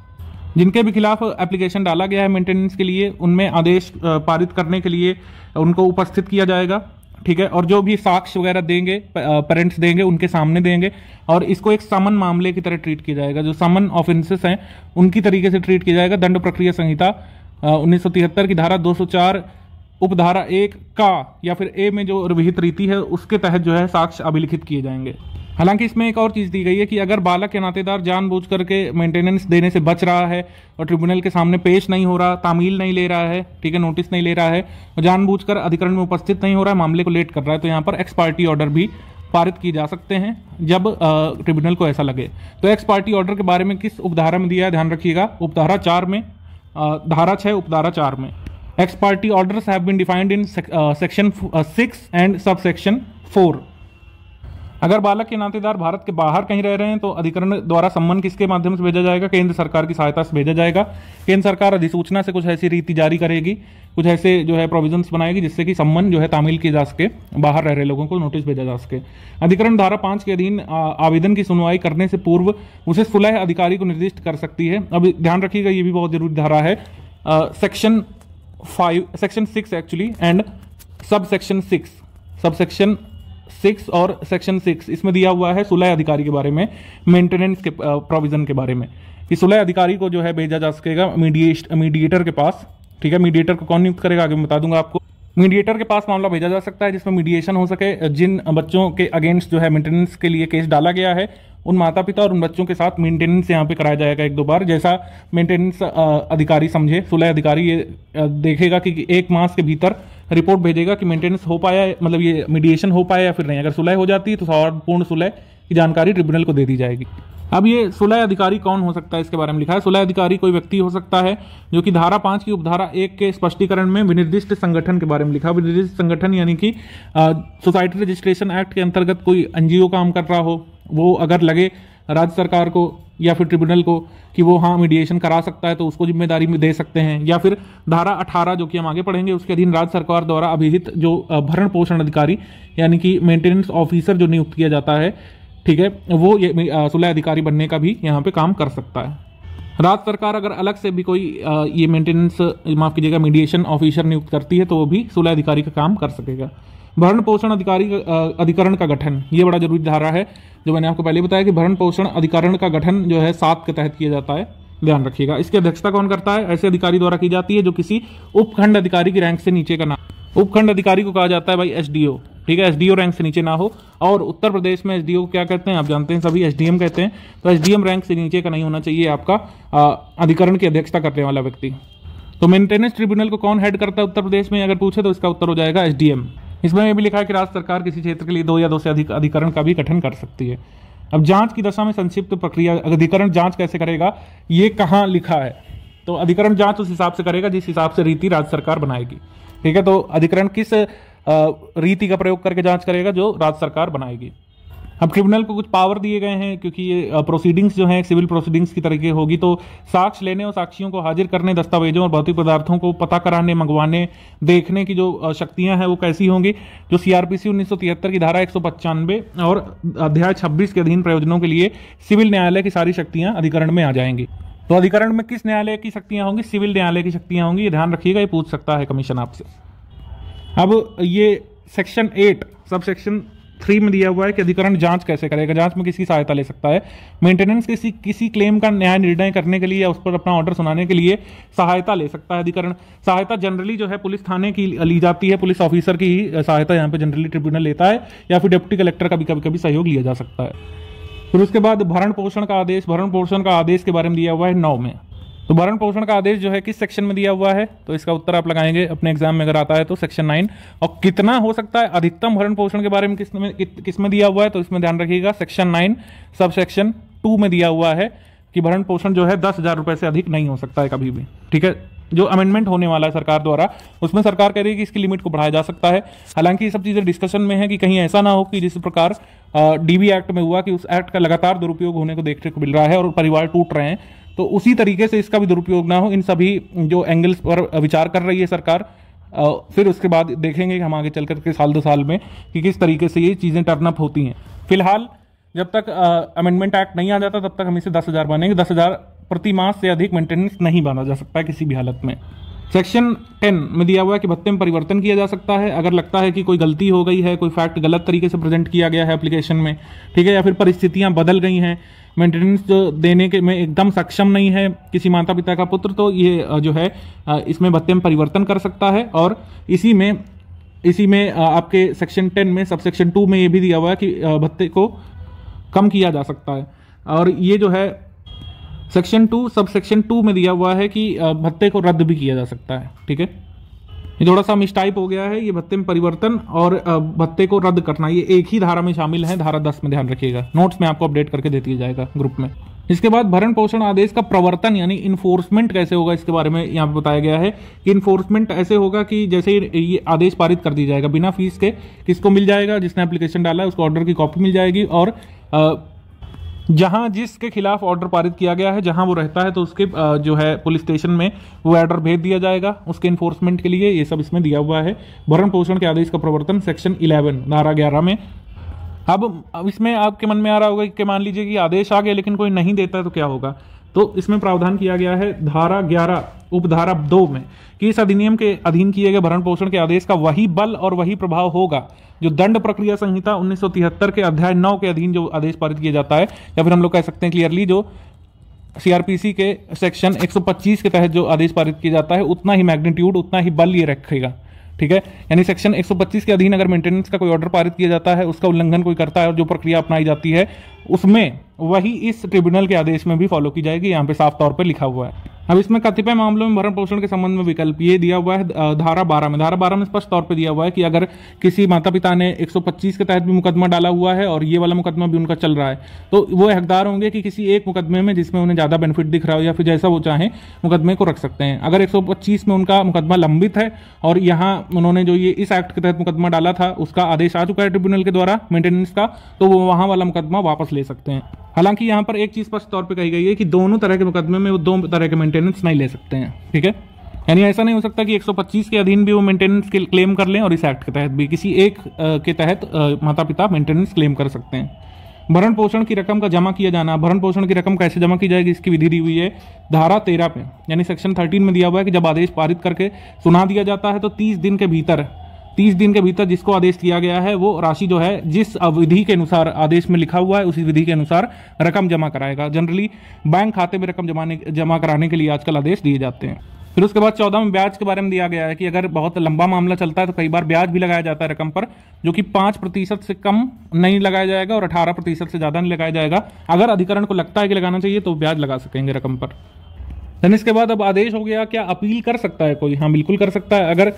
जिनके भी खिलाफ एप्लीकेशन डाला गया है मेंटेनेंस के लिए उनमें आदेश पारित करने के लिए उनको उपस्थित किया जाएगा ठीक है और जो भी साक्ष्य वगैरह देंगे पेरेंट्स देंगे उनके सामने देंगे और इसको एक समन मामले की तरह ट्रीट किया जाएगा जो समन ऑफेंसेस हैं उनकी तरीके से ट्रीट किया जाएगा दंड प्रक्रिया संहिता उन्नीस की धारा 204 उपधारा एक का या फिर ए में जो विहित रीति है उसके तहत जो है साक्ष्य अभिलिखित किए जाएंगे हालांकि इसमें एक और चीज़ दी गई है कि अगर बालक या नातेदार जानबूझ करके मेंटेनेंस देने से बच रहा है और ट्रिब्यूनल के सामने पेश नहीं हो रहा तामील नहीं ले रहा है ठीक है नोटिस नहीं ले रहा है और जानबूझकर अधिकरण में उपस्थित नहीं हो रहा है मामले को लेट कर रहा है तो यहाँ पर एक्सपार्टी ऑर्डर भी पारित किए जा सकते हैं जब ट्रिब्यूनल को ऐसा लगे तो एक्स पार्टी ऑर्डर के बारे में किस उपधारा में दिया है ध्यान रखिएगा उपधारा चार में धारा छः उपधारा चार में ex parte orders have been defined in section six and subsection four अगर बालक के नातेदार भारत के बाहर कहीं रह रहे हैं तो अधिकरण द्वारा सम्मान किसके माध्यम से भेजा जाएगा केंद्र सरकार की सहायता से भेजा जाएगा केंद्र सरकार अधिसूचना से कुछ ऐसी रीति जारी करेगी कुछ ऐसे जो है प्रोविजंस बनाएगी जिससे कि सम्मान जो है तामील किए जा सके बाहर रह रहे लोगों को नोटिस भेजा जा सके अधिकरण धारा पांच के अधीन आवेदन की सुनवाई करने से पूर्व उसे सुलह अधिकारी को निर्दिष्ट कर सकती है अब ध्यान रखिएगा ये भी बहुत जरूरी धारा है section five section six actually and subsection six subsection six और सेक्शन सिक्स इसमें दिया हुआ है सुलह अधिकारी के बारे में मेंटेनेंस के प्रोविजन के बारे में कि सुलह अधिकारी को जो है भेजा जा सकेगा मीडिएट मीडिएटर के पास ठीक है मीडिएटर को कौन नियुक्त करेगा आगे मैं बता दूंगा आपको मीडिएटर के पास मामला भेजा जा सकता है जिसमें मीडिएशन हो सके जिन बच्चों के अगेंस्ट जो है मेंटेनेंस के लिए केस डाला गया है उन माता पिता और उन बच्चों के साथ मेंटेनेंस यहाँ पे कराया जाएगा एक दो बार जैसा मेंटेनेंस अधिकारी समझे सुलह अधिकारी ये देखेगा कि एक मास के भीतर रिपोर्ट भेजेगा कि मेंटेनेंस हो पाया मतलब ये मीडिएशन हो पाया या फिर नहीं अगर सुलह हो जाती है तो सौहार्दपूर्ण सुलह की जानकारी ट्रिब्यूनल को दे दी जाएगी अब ये सुलह अधिकारी कौन हो सकता है इसके बारे में लिखा है सुलह अधिकारी कोई व्यक्ति हो सकता है जो कि धारा पांच की उपधारा एक के स्पष्टीकरण में विनिर्दिष्ट संगठन के बारे में लिखा विनिर्दिष्ट संगठन यानी कि सोसाइटी रजिस्ट्रेशन एक्ट के अंतर्गत कोई एनजीओ काम कर रहा हो वो अगर लगे राज्य सरकार को या फिर ट्रिब्यूनल को कि वो हाँ मीडिएशन करा सकता है तो उसको जिम्मेदारी में दे सकते हैं या फिर धारा अठारह जो कि हम आगे पढ़ेंगे उसके अधीन राज्य सरकार द्वारा अभिहित जो भरण पोषण अधिकारी यानी कि मेंटेनेंस ऑफिसर जो नियुक्त किया जाता है ठीक है वो ये सुलह अधिकारी बनने का भी यहाँ पे काम कर सकता है राज्य सरकार अगर अलग से भी कोई आ, ये मेंटेनेंस माफ कीजिएगा मीडिएशन ऑफिसर नियुक्त करती है तो वो भी सुलह अधिकारी का काम कर सकेगा भरण पोषण अधिकारी अधिकरण का गठन ये बड़ा जरूरी धारा है जो मैंने आपको पहले बताया कि भरण पोषण अधिकरण का गठन जो है सात के तहत किया जाता है ध्यान रखिएगा इसकी अध्यक्षता कौन करता है ऐसे अधिकारी द्वारा की जाती है जो किसी उपखंड अधिकारी की रैंक से नीचे का नाम उपखंड अधिकारी को कहा जाता है भाई एसडीओ ठीक है एसडीओ रैंक से नीचे ना हो और उत्तर प्रदेश में एसडीओ को क्या कहते हैं आप जानते हैं सभी एसडीएम कहते हैं तो एसडीएम रैंक से नीचे का नहीं होना चाहिए आपका अधिकरण की अध्यक्षता करने वाला व्यक्ति तो मेंटेनेंस ट्रिब्यूनल को कौन हेड करता है उत्तर प्रदेश में अगर पूछे तो इसका उत्तर हो जाएगा एसडीएम इसमें यह भी लिखा है कि राज्य सरकार किसी क्षेत्र के लिए दो या दो से अधिक अधिकरण का भी गठन कर सकती है अब जांच की दशा में संक्षिप्त प्रक्रिया अधिकरण जांच कैसे करेगा ये कहाँ लिखा है तो अधिकरण जांच उस हिसाब से करेगा जिस हिसाब से रीति राज्य सरकार बनाएगी ठीक है तो अधिकरण किस रीति का प्रयोग करके जांच करेगा जो राज्य सरकार बनाएगी अब ट्रिब्यूनल को कुछ पावर दिए गए हैं क्योंकि ये प्रोसीडिंग्स जो हैं सिविल प्रोसीडिंग्स की तरीके होगी तो साक्ष्य लेने और साक्षियों को हाजिर करने दस्तावेजों और भौतिक पदार्थों को पता कराने मंगवाने देखने की जो शक्तियां हैं वो कैसी होंगी जो सीआरपीसी उन्नीस की धारा एक और अध्याय छब्बीस के अधीन प्रयोजनों के लिए सिविल न्यायालय की सारी शक्तियां अधिकरण में आ जाएंगी तो अधिकरण में किस न्यायालय की शक्तियां होंगी सिविल न्यायालय की शक्तियां होंगी ये ध्यान रखिएगा ये पूछ सकता है कमीशन आपसे अब ये section eight subsection three में दिया हुआ है कि अधिकरण जांच कैसे करेगा जांच में किसकी सहायता ले सकता है मेंटेनेंस किसी किसी क्लेम का न्याय निर्णय करने के लिए या उस पर अपना ऑर्डर सुनाने के लिए सहायता ले सकता है अधिकरण सहायता जनरली जो है पुलिस थाने की ली जाती है पुलिस ऑफिसर की ही सहायता यहाँ पर जनरली ट्रिब्यूनल लेता है या फिर डिप्टी कलेक्टर का भी कभी कभी सहयोग लिया जा सकता है फिर उसके बाद भरण पोषण का आदेश भरण पोषण का आदेश के बारे में दिया हुआ है नौ में तो भरण पोषण का आदेश जो है किस सेक्शन में दिया हुआ है तो इसका उत्तर आप लगाएंगे अपने एग्जाम में अगर आता है तो सेक्शन नाइन और कितना हो सकता है अधिकतम भरण पोषण के बारे में किस में कि, किस में दिया हुआ है तो इसमें ध्यान रखिएगा section nine subsection two में दिया हुआ है कि भरण पोषण जो है दस हज़ार रुपए से अधिक नहीं हो सकता है कभी भी ठीक है जो अमेंडमेंट होने वाला है सरकार द्वारा उसमें सरकार कह रही है कि इसकी लिमिट को बढ़ाया जा सकता है हालांकि ये सब चीज़ें डिस्कशन में है कि कहीं ऐसा ना हो कि जिस प्रकार डीबी एक्ट में हुआ कि उस एक्ट का लगातार दुरुपयोग होने को देखने को मिल रहा है और परिवार टूट रहे हैं तो उसी तरीके से इसका भी दुरुपयोग ना हो इन सभी जो एंगल्स पर विचार कर रही है सरकार फिर उसके बाद देखेंगे हम आगे चल के साल दो साल में कि किस तरीके से ये चीज़ें टर्न अप होती हैं फिलहाल जब तक अमेंडमेंट एक्ट नहीं आ जाता तब तक हम इसे दस हज़ार बनेंगे दस हज़ार प्रति माह से अधिक मेंटेनेंस नहीं बना जा सकता है किसी भी हालत में सेक्शन टेन में दिया हुआ है कि भत्ते में परिवर्तन किया जा सकता है अगर लगता है कि कोई गलती हो गई है कोई फैक्ट गलत तरीके से प्रेजेंट किया गया है एप्लीकेशन में ठीक है या फिर परिस्थितियां बदल गई हैं मेंटेनेंस देने के में एकदम सक्षम नहीं है किसी माता पिता का पुत्र तो ये जो है इसमें भत्ते में परिवर्तन कर सकता है और इसी में इसी में आपके सेक्शन टेन में सब सेक्शन टू में ये भी दिया हुआ है कि भत्ते को कम किया जा सकता है और ये जो है section two subsection two में दिया हुआ है कि भत्ते को रद्द भी किया जा सकता है ठीक है ये थोड़ा सा मिसटाइप हो गया है ये भत्ते में परिवर्तन और भत्ते को रद्द करना ये एक ही धारा में शामिल है धारा दस में ध्यान रखिएगा नोट्स में आपको अपडेट करके दे दिया जाएगा ग्रुप में इसके बाद भरण पोषण आदेश का प्रवर्तन यानी इन्फोर्समेंट कैसे होगा इसके बारे में यहाँ पे बताया गया है कि इन्फोर्समेंट ऐसे होगा कि जैसे ये आदेश पारित कर दिया जाएगा बिना फीस के किसको मिल जाएगा जिसने एप्लीकेशन डाला है उसको ऑर्डर की कॉपी मिल जाएगी और जहां जिसके खिलाफ ऑर्डर पारित किया गया है जहां वो रहता है तो उसके जो है पुलिस स्टेशन में वो ऑर्डर भेज दिया जाएगा उसके इन्फोर्समेंट के लिए ये सब इसमें दिया हुआ है भरण पोषण के आदेश का प्रवर्तन सेक्शन 11 धारा 11 में अब, अब इसमें आपके मन में आ रहा होगा कि मान लीजिए कि आदेश आ गया लेकिन कोई नहीं देता है तो क्या होगा तो इसमें प्रावधान किया गया है धारा ग्यारह उपधारा दो में कि इस अधिनियम के अधीन किए गए भरण पोषण के आदेश का वही बल और वही प्रभाव होगा जो दंड प्रक्रिया संहिता उन्नीस के अध्याय नौ के अधीन जो आदेश पारित किया जाता है या फिर हम लोग कह सकते हैं क्लियरली जो सीआरपीसी के सेक्शन 125 के तहत जो आदेश पारित किया जाता है उतना ही मैग्नीट्यूड उतना ही बल ये रखेगा ठीक है यानी सेक्शन 125 के अधीन अगर मेंटेनेंस का कोई ऑर्डर पारित किया जाता है उसका उल्लंघन कोई करता है और जो प्रक्रिया अपनाई जाती है उसमें वही इस ट्रिब्यूनल के आदेश में भी फॉलो की जाएगी यहाँ पे साफ तौर पर लिखा हुआ है अब इसमें कतिपय मामलों में भरण पोषण के संबंध में विकल्प ये दिया हुआ है धारा बारह में धारा बारह में स्पष्ट तौर पर दिया हुआ है कि अगर किसी माता पिता ने 125 के तहत भी मुकदमा डाला हुआ है और ये वाला मुकदमा भी उनका चल रहा है तो वो हकदार होंगे कि किसी एक मुकदमे में जिसमें उन्हें ज़्यादा बेनिफिट दिख रहा हो या फिर जैसा वो चाहें मुकदमे को रख सकते हैं अगर एक में उनका मुकदमा लंबित है और यहाँ उन्होंने जो ये इस एक्ट के तहत मुकदमा डाला था उसका आदेश आ चुका है ट्रिब्यूनल के द्वारा मेंटेनेंस का तो वो वहाँ वाला मुकदमा वापस ले सकते हैं हालांकि यहाँ पर एक चीज़ स्पष्ट तौर पर कही गई है कि दोनों तरह के मुकदमे में वो दो तरह के मेंटेनेंस नहीं ले सकते हैं ठीक है यानी ऐसा नहीं हो सकता कि 125 के अधीन भी वो मेंटेनेंस क्लेम कर लें और इस एक्ट के तहत भी किसी एक के तहत माता पिता मेंटेनेंस क्लेम कर सकते हैं भरण पोषण की रकम का जमा किया जाना भरण पोषण की रकम कैसे जमा की जाएगी इसकी विधि दी हुई है धारा तेरह पे यानी सेक्शन थर्टीन में दिया हुआ है कि जब आदेश पारित करके सुना दिया जाता है तो तीस दिन के भीतर तीस दिन के भीतर जिसको आदेश दिया गया है वो राशि जो है जिस अवधि के अनुसार आदेश में लिखा हुआ है उसी विधि के अनुसार रकम जमा कराएगा जनरली बैंक खाते में रकम जमाने जमा कराने के लिए आजकल आदेश दिए जाते हैं फिर उसके बाद चौदह में ब्याज के बारे में दिया गया है कि अगर बहुत लंबा मामला चलता है तो कई बार ब्याज भी लगाया जाता है रकम पर जो कि पाँच प्रतिशत से कम नहीं लगाया जाएगा और अठारह प्रतिशत से ज़्यादा नहीं लगाया जाएगा अगर अधिकरण को लगता है कि लगाना चाहिए तो ब्याज लगा सकेंगे रकम पर देन इसके बाद अब आदेश हो गया क्या अपील कर सकता है कोई हाँ बिल्कुल कर सकता है अगर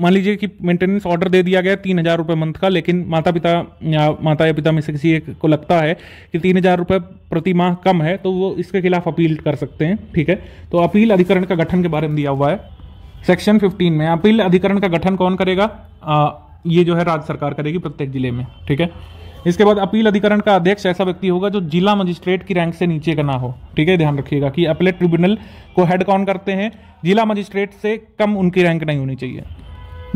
मान लीजिए कि मेंटेनेंस ऑर्डर दे दिया गया तीन हज़ार रुपये मंथ का लेकिन माता पिता या माता या पिता में से किसी एक को लगता है कि तीन हज़ार रुपये प्रति माह कम है तो वो इसके खिलाफ अपील कर सकते हैं ठीक है तो अपील अधिकरण का गठन के बारे में दिया हुआ है सेक्शन फिफ्टीन में अपील अधिकरण का गठन कौन करेगा आ, ये जो है राज्य सरकार करेगी प्रत्येक जिले में ठीक है इसके बाद अपील अधिकरण का अध्यक्ष ऐसा व्यक्ति होगा जो जिला मजिस्ट्रेट की रैंक से नीचे का ना हो ठीक है ध्यान रखिएगा कि अपीलेट ट्रिब्यूनल को हेड कौन करते हैं जिला मजिस्ट्रेट से कम उनकी रैंक नहीं होनी चाहिए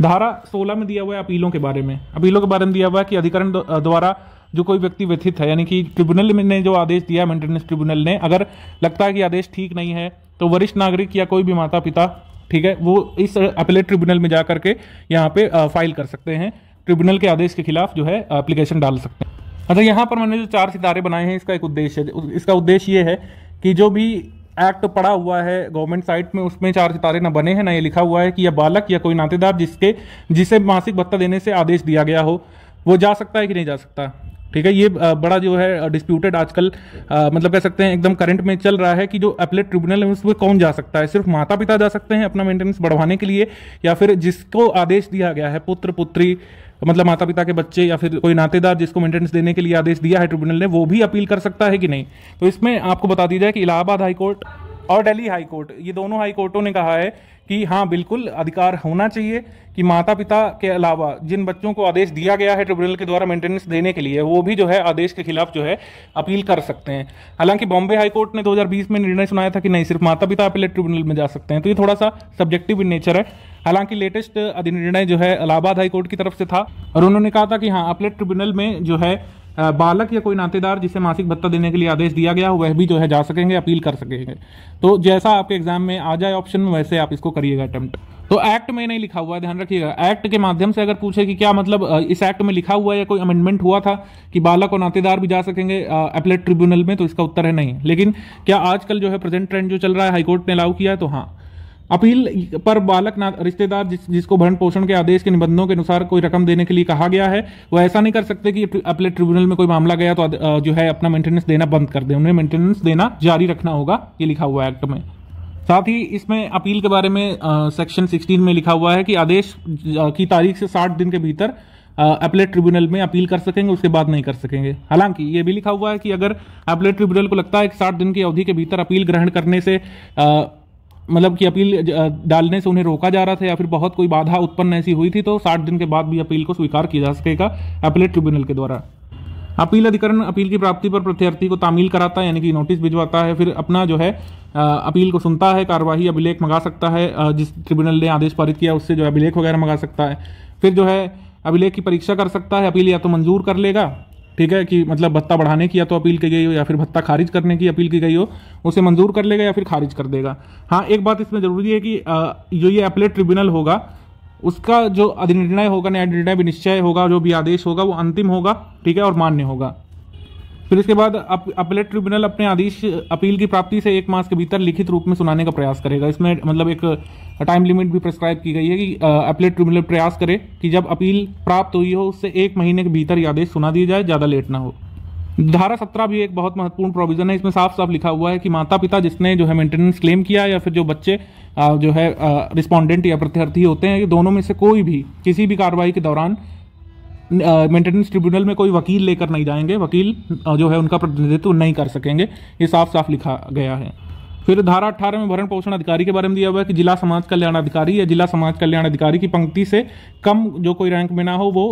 धारा सोलह में दिया हुआ है अपीलों के बारे में अपीलों के बारे में दिया हुआ है कि अधिकरण द्वारा जो कोई व्यक्ति व्यथित है यानी कि ट्रिब्यूनल ने जो आदेश दिया है मेंटेनेंस ट्रिब्यूनल ने अगर लगता है कि आदेश ठीक नहीं है तो वरिष्ठ नागरिक या कोई भी माता पिता ठीक है वो इस अपीलेट ट्रिब्यूनल में जा करके यहाँ पे फाइल कर सकते हैं ट्रिब्यूनल के आदेश के खिलाफ जो है एप्लीकेशन डाल सकते हैं अच्छा यहाँ पर मैंने जो चार सितारे बनाए हैं इसका एक उद्देश्य है इसका उद्देश्य ये है कि जो भी एक्ट पड़ा हुआ है गवर्नमेंट साइट में उसमें चार सितारे न बने हैं ना ये लिखा हुआ है कि यह बालक या कोई नातेदार जिसके जिसे मासिक भत्ता देने से आदेश दिया गया हो वो जा सकता है कि नहीं जा सकता ठीक है ये बड़ा जो है डिस्प्यूटेड आजकल आ, मतलब कह सकते हैं एकदम करंट में चल रहा है कि जो अपलेट ट्रिब्यूनल है उसमें कौन जा सकता है सिर्फ माता पिता जा सकते हैं अपना मेंटेनेंस बढ़वाने के लिए या फिर जिसको आदेश दिया गया है पुत्र पुत्री मतलब माता पिता के बच्चे या फिर कोई नातेदार जिसको मेंटेनेंस देने के लिए आदेश दिया है ट्रिब्यूनल ने वो भी अपील कर सकता है कि नहीं तो इसमें आपको बता दी जाए कि इलाहाबाद हाईकोर्ट और दिल्ली हाई कोर्ट ये दोनों हाई कोर्टों ने कहा है कि हाँ बिल्कुल अधिकार होना चाहिए कि माता पिता के अलावा जिन बच्चों को आदेश दिया गया है ट्रिब्यूनल के द्वारा मेंटेनेंस देने के लिए वो भी जो है आदेश के खिलाफ जो है अपील कर सकते हैं हालांकि बॉम्बे हाई कोर्ट ने 2020 में निर्णय सुनाया था कि नहीं सिर्फ माता पिता अपीलेट ट्रिब्यूनल में जा सकते हैं तो ये थोड़ा सा सब्जेक्टिव इन नेचर है हालांकि लेटेस्ट अधिनिर्णय जो है इलाहाबाद हाईकोर्ट की तरफ से था और उन्होंने कहा था कि हाँ अपलेट ट्रिब्यूनल में जो है बालक या कोई नातेदार जिसे मासिक भत्ता देने के लिए आदेश दिया गया वह भी जो है जा सकेंगे अपील कर सकेंगे तो जैसा आपके एग्जाम में आ जाए ऑप्शन वैसे आप इसको करिएगा अटेम्प्ट तो एक्ट में नहीं लिखा हुआ है ध्यान रखिएगा एक्ट के माध्यम से अगर पूछे कि क्या मतलब इस एक्ट में लिखा हुआ है या कोई अमेंडमेंट हुआ था कि बालक और नातेदार भी जा सकेंगे अपलेट ट्रिब्यूनल में तो इसका उत्तर है नहीं लेकिन क्या आजकल जो है प्रेजेंट ट्रेंड जो चल रहा है हाईकोर्ट ने अलाउ किया है तो हाँ अपील पर बालक ना रिश्तेदार जिस, जिसको भरण पोषण के आदेश के निबंधनों के अनुसार कोई रकम देने के लिए कहा गया है वो ऐसा नहीं कर सकते कि अपने ट्रिब्यूनल में कोई मामला गया तो जो है अपना मेंटेनेंस देना बंद कर दे उन्हें मेंटेनेंस देना जारी रखना होगा ये लिखा हुआ है एक्ट में साथ ही इसमें अपील के बारे में सेक्शन सिक्सटीन में लिखा हुआ है कि आदेश की तारीख से साठ दिन के भीतर अपलेट ट्रिब्यूनल में अपील कर सकेंगे उसके बाद नहीं कर सकेंगे हालांकि ये भी लिखा हुआ है कि अगर अपलेट ट्रिब्यूनल को लगता है कि साठ दिन की अवधि के भीतर अपील ग्रहण करने से आ, मतलब कि अपील डालने से उन्हें रोका जा रहा था या फिर बहुत कोई बाधा उत्पन्न ऐसी हुई थी तो साठ दिन के बाद भी अपील को स्वीकार किया जा सकेगा अपीलेट ट्रिब्यूनल के द्वारा अपील अधिकरण अपील की प्राप्ति पर प्रत्यर्थी को तामील कराता है यानी कि नोटिस भिजवाता है फिर अपना जो है अपील को सुनता है कार्यवाही अभिलेख मंगा सकता है जिस ट्रिब्यूनल ने आदेश पारित किया उससे जो है अभिलेख वगैरह मंगा सकता है फिर जो है अभिलेख की परीक्षा कर सकता है अपील या तो मंजूर कर लेगा ठीक है कि मतलब भत्ता बढ़ाने की या तो अपील की गई हो या फिर भत्ता खारिज करने की अपील की गई हो उसे मंजूर कर लेगा या फिर खारिज कर देगा हाँ एक बात इसमें ज़रूरी है कि जो ये अपलेट ट्रिब्यूनल होगा उसका जो अधिनिर्णय होगा न्याय निर्णय विनिश्चय होगा जो भी आदेश होगा वो अंतिम होगा ठीक है और मान्य होगा फिर इसके बाद अप, अपलेट ट्रिब्यूनल अपने आदेश अपील की प्राप्ति से एक मास के भीतर लिखित रूप में सुनाने का प्रयास करेगा इसमें मतलब एक टाइम uh, लिमिट भी प्रेस्क्राइब की गई है कि अपलेट uh, ट्रिब्यूनल प्रयास करे कि जब अपील प्राप्त हुई हो उससे एक महीने के भीतर ये आदेश सुना दिया जाए ज़्यादा लेट ना हो धारा सत्रह भी एक बहुत महत्वपूर्ण प्रोविजन है इसमें साफ साफ लिखा हुआ है कि माता पिता जिसने जो है मेंटेनेंस क्लेम किया या फिर जो बच्चे uh, जो है रिस्पॉन्डेंट या प्रत्यर्थी होते हैं ये दोनों में से कोई भी किसी भी कार्रवाई के दौरान मेंटेनेंस ट्रिब्यूनल में कोई वकील लेकर नहीं जाएंगे वकील जो है उनका प्रतिनिधित्व नहीं कर सकेंगे ये साफ साफ लिखा गया है फिर धारा अट्ठारह में भरण पोषण अधिकारी के बारे में दिया हुआ है कि जिला समाज कल्याण अधिकारी या जिला समाज कल्याण अधिकारी की पंक्ति से कम जो कोई रैंक में ना हो वो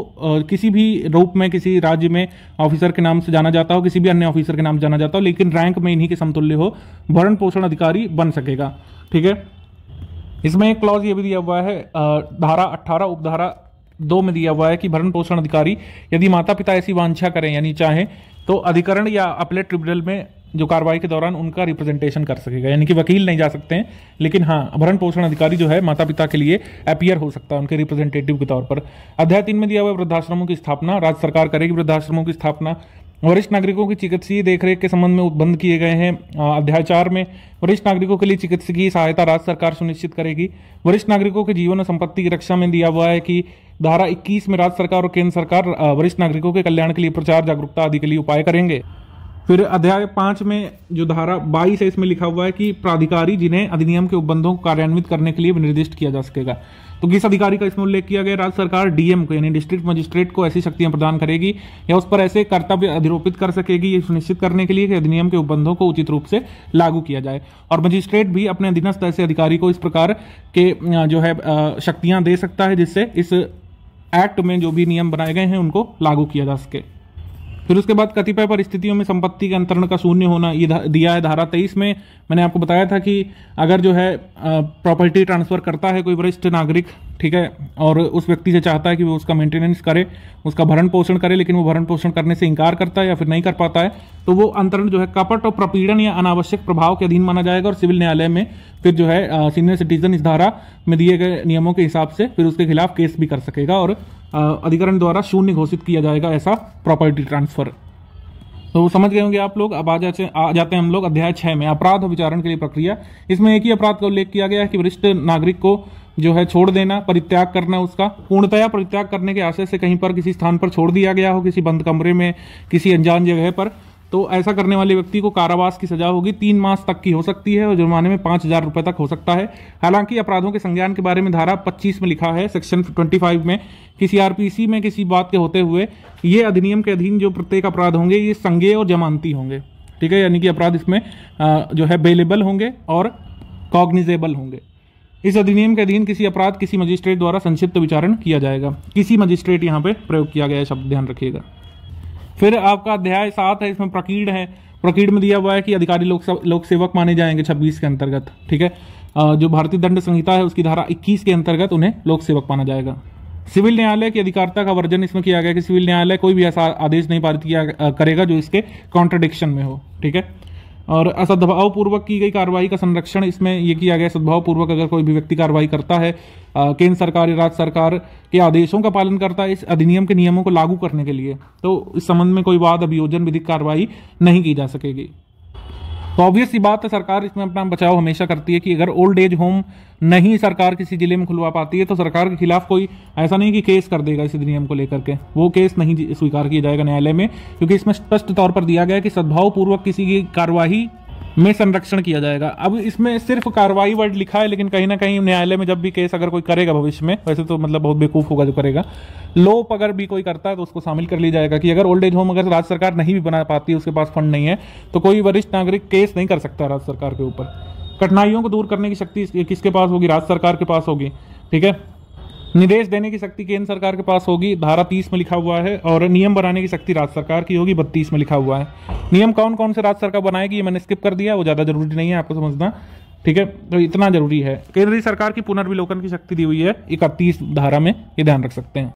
किसी भी रूप में किसी राज्य में ऑफिसर के नाम से जाना जाता हो किसी भी अन्य ऑफिसर के नाम से जाना जाता हो लेकिन रैंक में इन्हीं के समतुल्य हो भरण पोषण अधिकारी बन सकेगा ठीक है इसमें एक क्लॉज ये भी दिया हुआ है धारा अट्ठारह उपधारा दो में दिया हुआ है कि भरण पोषण अधिकारी यदि माता पिता ऐसी वांछा करें यानी चाहें तो अधिकरण या अपलेट ट्रिब्यूनल में जो कार्रवाई के दौरान उनका रिप्रेजेंटेशन कर सकेगा यानी कि वकील नहीं जा सकते हैं लेकिन हाँ भरण पोषण अधिकारी जो है माता पिता के लिए अपियर हो सकता है उनके रिप्रेजेंटेटिव के तौर पर अध्याय तीन में दिया हुआ वृद्धाश्रमों की स्थापना राज्य सरकार करेगी वृद्धाश्रमों की स्थापना वरिष्ठ नागरिकों की चिकित्सीय देखरेख के संबंध में उद्बंध किए गए हैं अध्याय चार में वरिष्ठ नागरिकों के लिए चिकित्सकीय सहायता राज्य सरकार सुनिश्चित करेगी वरिष्ठ नागरिकों के जीवन और संपत्ति की रक्षा में दिया हुआ है कि धारा 21 में राज्य सरकार और केंद्र सरकार वरिष्ठ नागरिकों के कल्याण के लिए प्रचार जागरूकता आदि के लिए उपाय करेंगे फिर अध्याय पांच में जो धारा बाईस है इसमें लिखा हुआ है कि प्राधिकारी जिन्हें अधिनियम के उपबंधों को कार्यान्वित करने के लिए निर्दिष्ट किया जा सकेगा तो किस अधिकारी का इसमें उल्लेख किया गया राज्य सरकार डीएम को यानी डिस्ट्रिक्ट मजिस्ट्रेट को ऐसी शक्तियां प्रदान करेगी या उस पर ऐसे कर्तव्य अधिरोपित कर सकेगी ये सुनिश्चित करने के लिए कि अधिनियम के उपबंधों को उचित रूप से लागू किया जाए और मजिस्ट्रेट भी अपने अधीनस्थ ऐसे अधिकारी को इस प्रकार के जो है शक्तियां दे सकता है जिससे इस एक्ट में जो भी नियम बनाए गए हैं उनको लागू किया जा सके फिर उसके बाद कतिपय परिस्थितियों में संपत्ति के अंतरण का शून्य होना ये दिया है धारा तेईस में मैंने आपको बताया था कि अगर जो है प्रॉपर्टी ट्रांसफ़र करता है कोई वरिष्ठ नागरिक ठीक है और उस व्यक्ति से चाहता है कि वो उसका मेंटेनेंस करे उसका भरण पोषण करे लेकिन वो भरण पोषण करने से इंकार करता है या फिर नहीं कर पाता है तो वो अंतरण जो है कपट और प्रपीड़न या अनावश्यक प्रभाव के अधीन माना जाएगा और सिविल न्यायालय में फिर जो है सीनियर सिटीजन इस धारा में दिए गए नियमों के हिसाब से फिर उसके खिलाफ केस भी कर सकेगा और अधिकरण द्वारा शून्य घोषित किया जाएगा ऐसा प्रॉपर्टी ट्रांसफर तो समझ गए होंगे आप लोग अब आ जाते आ जाते हैं हम लोग अध्याय छह में अपराध विचारण के लिए प्रक्रिया इसमें एक ही अपराध का उल्लेख किया गया है कि वरिष्ठ नागरिक को जो है छोड़ देना परित्याग करना उसका पूर्णतया परित्याग करने के आशय से कहीं पर किसी स्थान पर छोड़ दिया गया हो किसी बंद कमरे में किसी अनजान जगह पर तो ऐसा करने वाले व्यक्ति को कारावास की सजा होगी तीन मास तक की हो सकती है और जुर्माने में पांच हजार रुपये तक हो सकता है हालांकि अपराधों के संज्ञान के बारे में धारा पच्चीस में लिखा है सेक्शन ट्वेंटी फाइव में कि सीआरपीसी में किसी बात के होते हुए ये अधिनियम के अधीन जो प्रत्येक अपराध होंगे ये संज्ञे और जमानती होंगे ठीक है यानी कि अपराध इसमें जो है बेलेबल होंगे और कॉग्निजेबल होंगे इस अधिनियम के अधीन किसी अपराध किसी मजिस्ट्रेट द्वारा संक्षिप्त विचारण किया जाएगा किसी मजिस्ट्रेट यहाँ पे प्रयोग किया गया शब्द ध्यान रखिएगा फिर आपका अध्याय सात है इसमें प्रकीर्ण है प्रकीर्ण में दिया हुआ है कि अधिकारी लोक लोक सेवक माने जाएंगे छब्बीस के अंतर्गत ठीक है जो भारतीय दंड संहिता है उसकी धारा इक्कीस के अंतर्गत उन्हें लोक सेवक माना जाएगा सिविल न्यायालय की अधिकारिता का वर्जन इसमें किया गया कि सिविल न्यायालय कोई भी ऐसा आदेश नहीं पारित किया करेगा जो इसके कॉन्ट्रडिक्शन में हो ठीक है और असद्भावपूर्वक की गई कार्रवाई का संरक्षण इसमें ये किया गया सद्भावपूर्वक अगर कोई भी व्यक्ति कार्रवाई करता है केंद्र सरकार या राज्य सरकार के आदेशों का पालन करता है इस अधिनियम के नियमों को लागू करने के लिए तो इस संबंध में कोई वाद अभियोजन विधिक कार्रवाई नहीं की जा सकेगी तो ऑब्वियस सी बात है सरकार इसमें अपना बचाव हमेशा करती है कि अगर ओल्ड एज होम नहीं सरकार किसी जिले में खुलवा पाती है तो सरकार के खिलाफ कोई ऐसा नहीं कि केस कर देगा इस अधिनियम को लेकर के वो केस नहीं स्वीकार किया जाएगा न्यायालय में क्योंकि इसमें स्पष्ट तौर पर दिया गया कि सद्भावपूर्वक किसी की कार्यवाही में संरक्षण किया जाएगा अब इसमें सिर्फ कार्रवाई वर्ड लिखा है लेकिन कहीं ना कहीं न्यायालय में जब भी केस अगर कोई करेगा भविष्य में वैसे तो मतलब बहुत बेकूफ होगा जो करेगा लोप अगर भी कोई करता है तो उसको शामिल कर लिया जाएगा कि अगर ओल्ड एज होम अगर राज्य सरकार नहीं भी बना पाती उसके पास फंड नहीं है तो कोई वरिष्ठ नागरिक केस नहीं कर सकता राज्य सरकार के ऊपर कठिनाइयों को दूर करने की शक्ति किसके पास होगी राज्य सरकार के पास होगी ठीक है निर्देश देने की शक्ति केंद्र सरकार के पास होगी धारा तीस में लिखा हुआ है और नियम बनाने की शक्ति राज्य सरकार की होगी बत्तीस में लिखा हुआ है नियम कौन कौन से राज्य सरकार बनाएगी ये मैंने स्किप कर दिया वो ज़्यादा जरूरी नहीं है आपको समझना ठीक है तो इतना जरूरी है केंद्रीय सरकार की पुनर्विलोकन की शक्ति दी हुई है इकतीस धारा में ये ध्यान रख सकते हैं